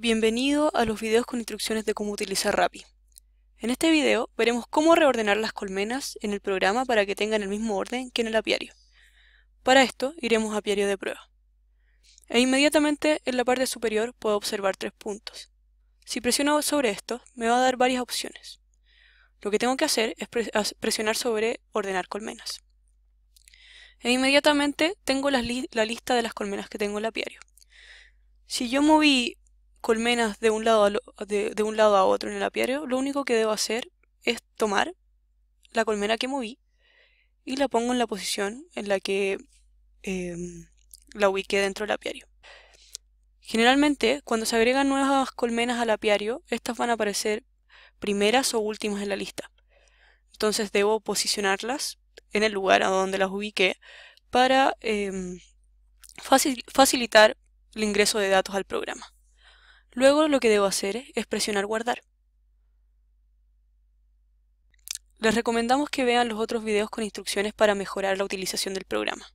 Bienvenido a los videos con instrucciones de cómo utilizar RAPI. En este video veremos cómo reordenar las colmenas en el programa para que tengan el mismo orden que en el apiario. Para esto iremos a apiario de prueba. E inmediatamente en la parte superior puedo observar tres puntos. Si presiono sobre esto me va a dar varias opciones. Lo que tengo que hacer es presionar sobre ordenar colmenas. E inmediatamente tengo la lista de las colmenas que tengo en el apiario. Si yo moví colmenas de un lado a, de, un lado a otro en el apiario, lo único que debo hacer es tomar la colmena que moví y la pongo en la posición en la que em, la ubiqué dentro del apiario. Generalmente, cuando se agregan nuevas colmenas al apiario, estas van a aparecer primeras o últimas en la lista. Entonces debo posicionarlas en el lugar a donde las ubiqué para em, facilitar el ingreso de datos al programa. Luego lo que debo hacer es presionar guardar. Les recomendamos que vean los otros videos con instrucciones para mejorar la utilización del programa.